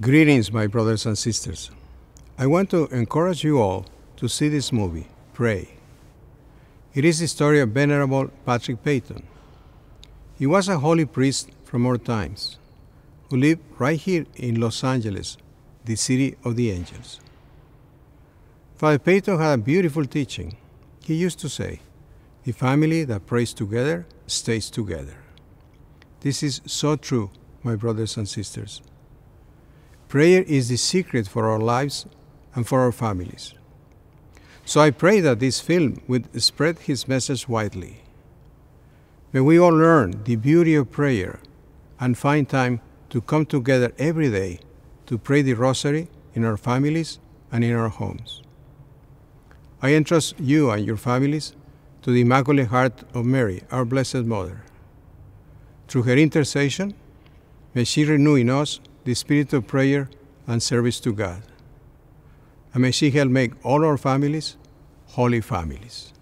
Greetings, my brothers and sisters. I want to encourage you all to see this movie, Pray. It is the story of Venerable Patrick Peyton. He was a holy priest from our times who lived right here in Los Angeles, the city of the angels. Father Peyton had a beautiful teaching. He used to say, The family that prays together stays together. This is so true, my brothers and sisters. Prayer is the secret for our lives and for our families. So I pray that this film would spread his message widely. May we all learn the beauty of prayer and find time to come together every day to pray the Rosary in our families and in our homes. I entrust you and your families to the Immaculate Heart of Mary, our Blessed Mother. Through her intercession, may she renew in us the spirit of prayer and service to God. And may she help make all our families holy families.